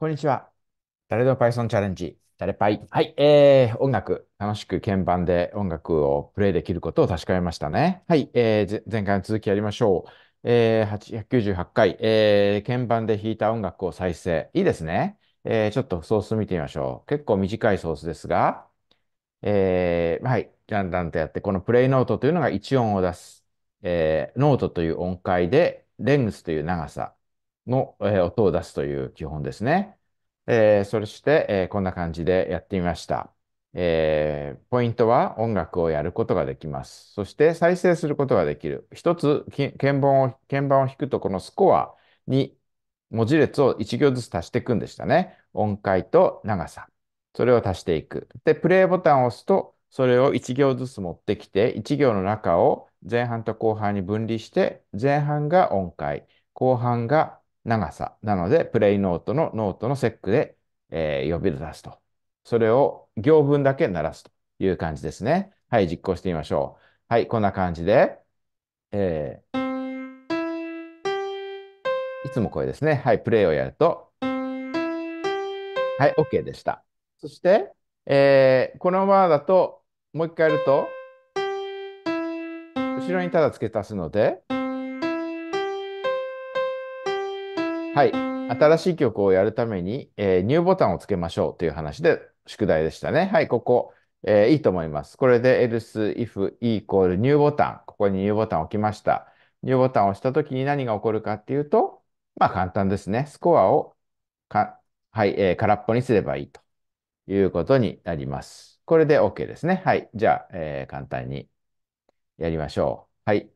こんにちは。誰でも Python チャレンジ。誰パイ。はい、えー、音楽。楽しく鍵盤で音楽をプレイできることを確かめましたね。はい、えー、前回の続きやりましょう。えー、8 9 8回、えー、鍵盤で弾いた音楽を再生。いいですね。えー、ちょっとソース見てみましょう。結構短いソースですが、えー、はい、だんだんとやって、このプレイノートというのが1音を出す。えー、ノートという音階で、レングスという長さ。の、えー、音を出すという基本ですね。えー、そして、えー、こんな感じでやってみました。えー、ポイントは音楽をやることができます。そして再生することができる。一つ鍵盤を、鍵盤を弾くとこのスコアに文字列を1行ずつ足していくんでしたね。音階と長さ。それを足していく。で、プレイボタンを押すと、それを1行ずつ持ってきて、1行の中を前半と後半に分離して、前半が音階、後半が長さなので、プレイノートのノートのセックで、えー、呼び出すと。それを行文だけ鳴らすという感じですね。はい、実行してみましょう。はい、こんな感じで、えー、いつもこれですね。はい、プレイをやると、はい、OK でした。そして、えー、このままだと、もう一回やると、後ろにただ付け足すので、はい。新しい曲をやるために、えー、ニューボタンをつけましょうという話で宿題でしたね。はい、ここ、えー、いいと思います。これで else if equal ニューボタン。ここにニューボタンを置きました。ニューボタンを押したときに何が起こるかっていうと、まあ簡単ですね。スコアをか、はい、えー、空っぽにすればいいということになります。これで OK ですね。はい。じゃあ、えー、簡単にやりましょう。はい。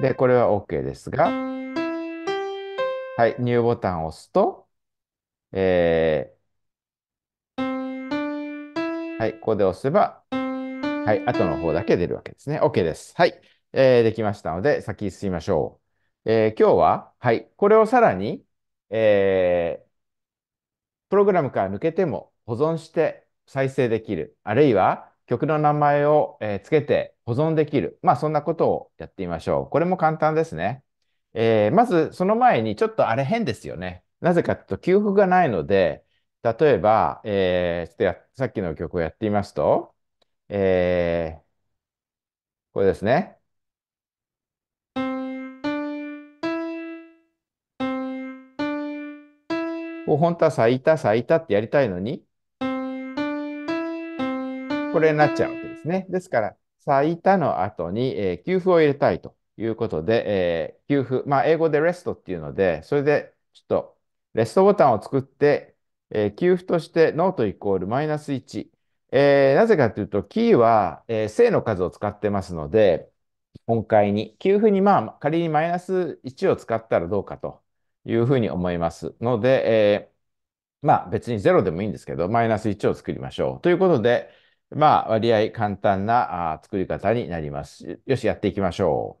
で、これは OK ですが、はい、ニューボタンを押すと、えー、はい、ここで押せば、はい、後の方だけ出るわけですね。OK です。はい、えー、できましたので、先進みましょう。えー、今日は、はい、これをさらに、えー、プログラムから抜けても保存して再生できる、あるいは、曲の名前を、えー、つけて保存できる。まあ、そんなことをやってみましょう。これも簡単ですね。えー、まず、その前に、ちょっとあれ変ですよね。なぜかというと、給付がないので、例えば、えー、ちょっとやさっきの曲をやってみますと、えー、これですね。本当は咲いた咲いたってやりたいのに、これになっちゃうわけですね。ですから、咲いたの後に、えー、給付を入れたいということで、えー、給付、まあ、英語でレストっていうので、それでちょっとレストボタンを作って、えー、給付としてノートイコールマイナス1。えー、なぜかというと、キーは、えー、正の数を使ってますので、本回に、給付に、まあ、仮にマイナス1を使ったらどうかというふうに思いますので、えー、まあ別に0でもいいんですけど、マイナス1を作りましょう。ということで、まあ、割合簡単なあ作り方になります。よし、やっていきましょう。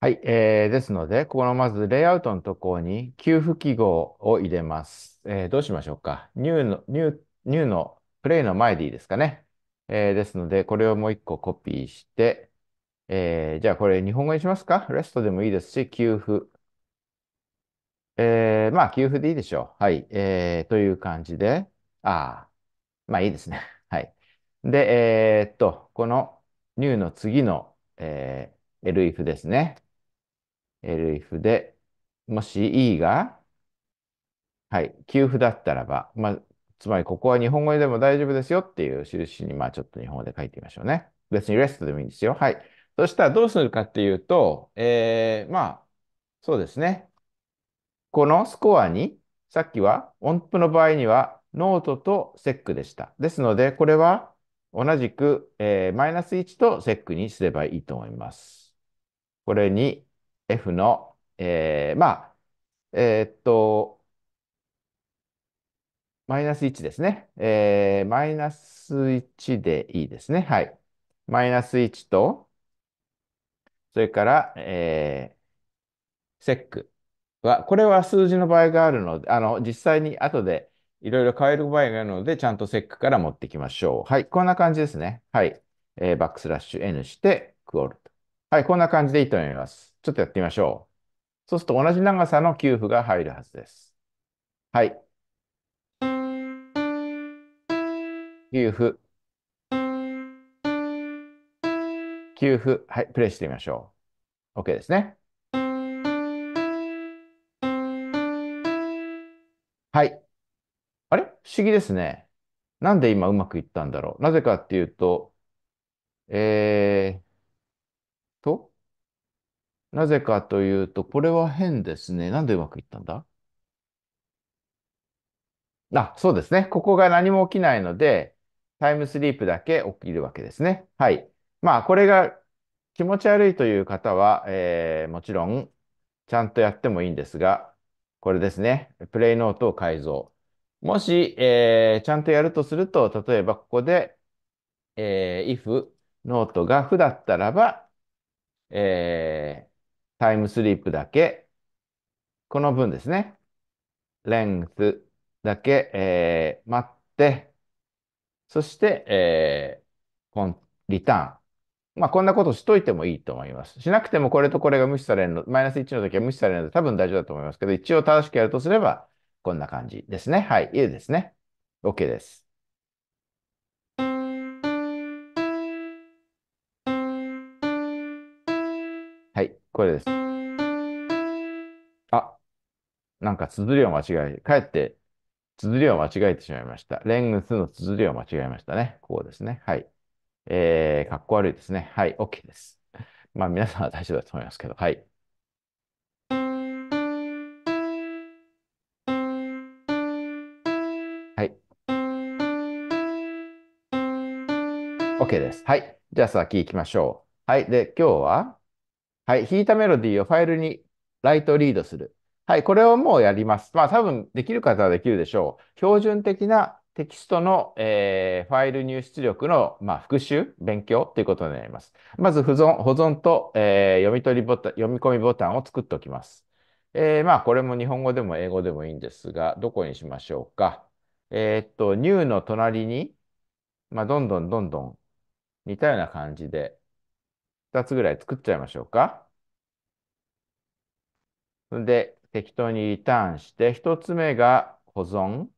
はい、えー、ですので、ここのまずレイアウトのところに給付記号を入れます。えー、どうしましょうか。new の、new, ニューのプレイの前でいいですかね。えー、ですので、これをもう一個コピーして、えー、じゃあこれ日本語にしますか ?REST でもいいですし、給付えー、まあ、給付でいいでしょう。はい。えー、という感じで、ああ、まあいいですね。はい。で、えー、っと、この new の次の、えー、l i f ですね。l i f で、もし e が、はい、給付だったらば、まあ、つまりここは日本語でも大丈夫ですよっていう印に、まあちょっと日本語で書いてみましょうね。別にレストでもいいんですよ。はい。そしたらどうするかっていうと、えー、まあ、そうですね。このスコアに、さっきは音符の場合にはノートとセックでした。ですので、これは同じく、えマイナス1とセックにすればいいと思います。これに F の、えー、まあ、えー、っと、マイナス1ですね。えマイナス1でいいですね。はい。マイナス1と、それから、えー、セック。は、これは数字の場合があるので、あの、実際に後でいろいろ変える場合があるので、ちゃんとセックから持ってきましょう。はい、こんな感じですね。はい。えー、バックスラッシュ N して、クオルト。はい、こんな感じでいいと思います。ちょっとやってみましょう。そうすると同じ長さの給付が入るはずです。はい。給付。給付。はい、プレイしてみましょう。OK ですね。はい。あれ不思議ですね。なんで今うまくいったんだろう。なぜかっていうと、えーと、なぜかというと、これは変ですね。なんでうまくいったんだあ、そうですね。ここが何も起きないので、タイムスリープだけ起きるわけですね。はい。まあ、これが気持ち悪いという方は、えー、もちろん、ちゃんとやってもいいんですが、これですね。プレイノートを改造。もし、えー、ちゃんとやるとすると、例えばここで、えー、if ノートが負だったらば、えー、タイムスリープだけ、この分ですね。レン h だけ、えー、待って、そして、えー、リターン。まあ、こんなことしといてもいいと思います。しなくてもこれとこれが無視されるの、マイナス1の時は無視されるので多分大丈夫だと思いますけど、一応正しくやるとすれば、こんな感じですね。はい、いいですね。OK です。はい、これです。あ、なんか綴りを間違え、かえって、綴りを間違えてしまいました。レングスの綴りを間違えましたね。こうですね。はい。えー、かっこ悪いですね。はい、OK です。まあ皆さんは大丈夫だと思いますけど、はい。はい。OK です。はい。じゃあ先行きましょう。はい。で、今日は、はい、弾いたメロディーをファイルにライトリードする。はい、これをもうやります。まあ多分できる方はできるでしょう。標準的なテキストの、えー、ファイル入出力の、まあ、復習、勉強ということになります。まず保存、保存と、えー、読み取りボタン、読み込みボタンを作っておきます。えー、まあ、これも日本語でも英語でもいいんですが、どこにしましょうか。えー、っと、new の隣に、まあ、どんどんどんどん似たような感じで、2つぐらい作っちゃいましょうか。で、適当にリターンして、1つ目が保存。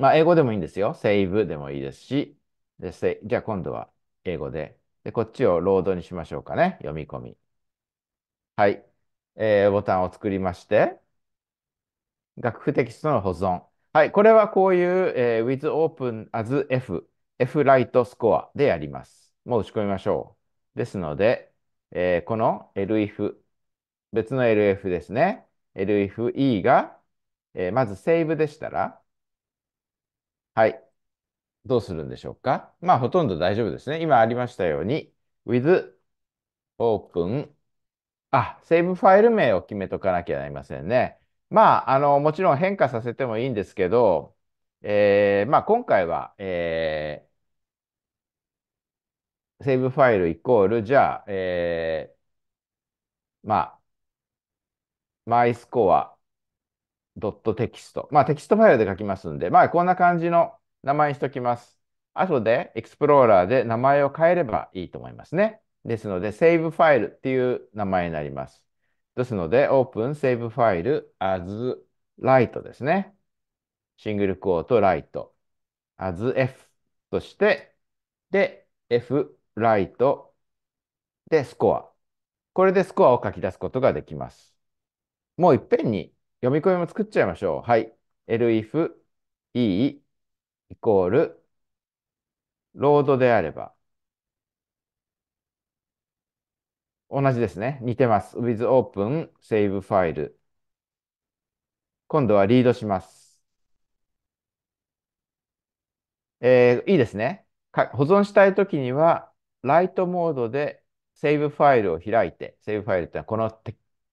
まあ、英語でもいいんですよ。save でもいいですし、でじゃあ今度は英語で。で、こっちをロードにしましょうかね。読み込み。はい。えー、ボタンを作りまして、楽譜テキストの保存。はい。これはこういう、えー、with open as F、F ライトスコアでやります。もう打ち込みましょう。ですので、えー、この LF、別の LF ですね。LFE が、えー、まずセーブでしたら、はい。どうするんでしょうかまあ、ほとんど大丈夫ですね。今ありましたように、with open あ、セーブファイル名を決めとかなきゃなりませんね。まあ、あの、もちろん変化させてもいいんですけど、えー、まあ、今回は、えー、セーブファイルイコール、じゃあ、えー、まあ、myscore.text。まあ、テキストファイルで書きますんで、まあ、こんな感じの名前にしときます。後で Explorer で名前を変えればいいと思いますね。ですので、Save File っていう名前になります。ですので、Open Save File as Light ですね。シングルクート Light as F として、で、F Light でスコア。これでスコアを書き出すことができます。もういっぺんに読み込みも作っちゃいましょう。はい。elif e イコール、ロードであれば、同じですね。似てます。with open save file。今度はリードします。えー、いいですね。保存したいときには、ライトモードでセーブファイルを開いて、セーブファイルってのはこのフ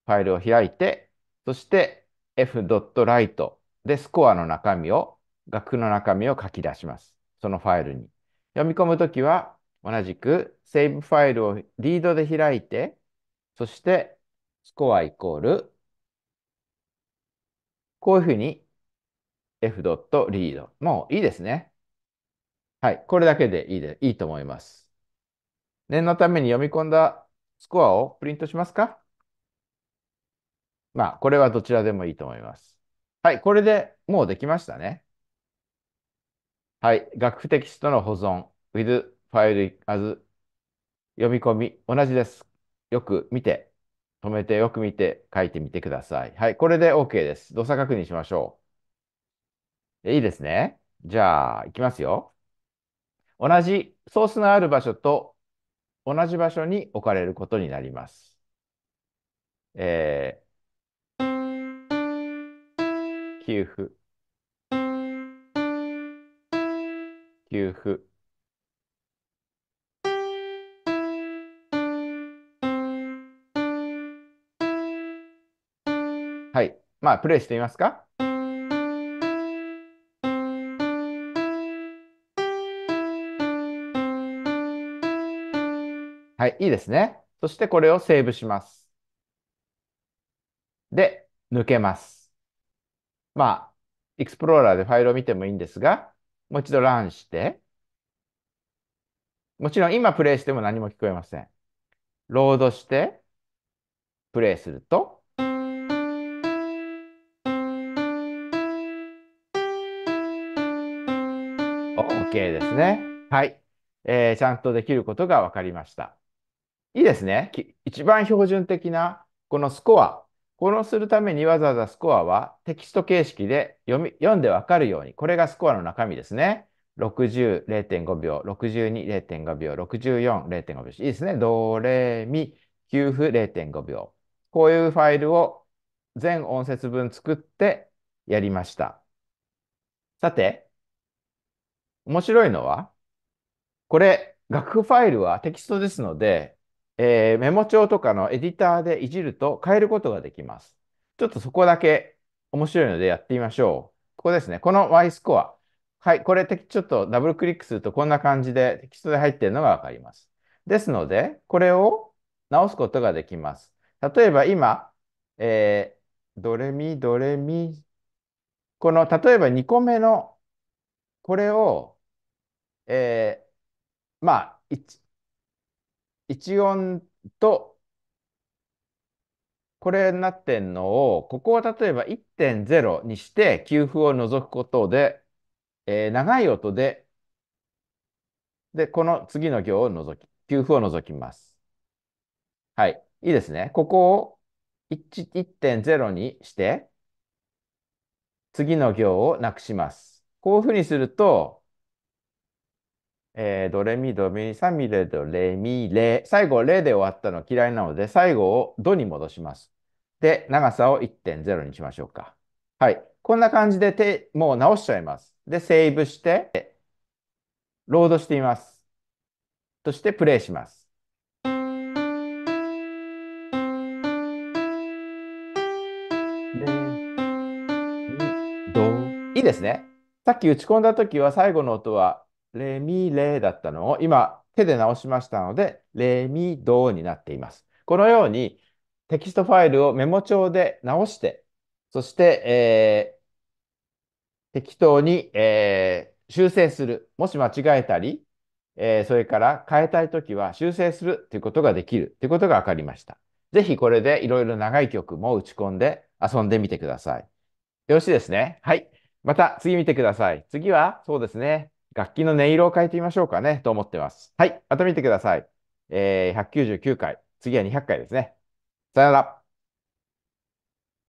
ァイルを開いて、そして f.write でスコアの中身を学の中身を書き出します。そのファイルに。読み込むときは、同じく、セーブファイルをリードで開いて、そして、スコアイコール、こういうふうに f.read。もういいですね。はい。これだけでいいでいいと思います。念のために読み込んだスコアをプリントしますかまあ、これはどちらでもいいと思います。はい。これでもうできましたね。はい。楽譜テキストの保存 with ファイル as 読み込み同じです。よく見て、止めてよく見て書いてみてください。はい。これで OK です。動作確認しましょう。いいですね。じゃあ、いきますよ。同じソースのある場所と同じ場所に置かれることになります。えー、給付。給付はいまあプレイしてみますかはいいいですねそしてこれをセーブしますで抜けますまあエクスプローラーでファイルを見てもいいんですがもう一度ランして、もちろん今プレイしても何も聞こえません。ロードして、プレイすると、OK ですね。はい、えー。ちゃんとできることが分かりました。いいですね。一番標準的なこのスコアこのするためにわざわざスコアはテキスト形式で読み読んでわかるように、これがスコアの中身ですね。60、0.5秒、62、0.5秒、64、0.5秒。いいですね。ド、レ、ミ、給付0.5秒。こういうファイルを全音節分作ってやりました。さて、面白いのは、これ、楽譜ファイルはテキストですので、えー、メモ帳とかのエディターでいじると変えることができます。ちょっとそこだけ面白いのでやってみましょう。ここですね。この Y スコア。はい、これちょっとダブルクリックするとこんな感じでテキストで入っているのがわかります。ですので、これを直すことができます。例えば今、えー、ドレミ、ドレミ、この例えば2個目のこれを、えー、まあ、1音とこれになってんのを、ここを例えば1.0にして休符を除くことで、えー、長い音で、で、この次の行を除き、休符を除きます。はい。いいですね。ここを1.0にして、次の行をなくします。こういうふうにすると、えー、ドレミドミサミレドレミレ。最後、レで終わったの嫌いなので、最後をドに戻します。で、長さを1.0にしましょうか。はい。こんな感じで手、もう直しちゃいます。で、セーブして、ロードしてみます。そして、プレイします。いいですね。さっき打ち込んだ時は最後の音はレミレだったのを今手で直しましたので、レミドになっています。このようにテキストファイルをメモ帳で直して、そして、えー、適当に、えー、修正する。もし間違えたり、えー、それから変えたいときは修正するということができるということが分かりました。ぜひこれでいろいろ長い曲も打ち込んで遊んでみてください。よろしいですね。はい。また次見てください。次は、そうですね。楽器の音色を変えてみましょうかね、と思ってます。はい、また見てください。えー、199回、次は200回ですね。さよなら。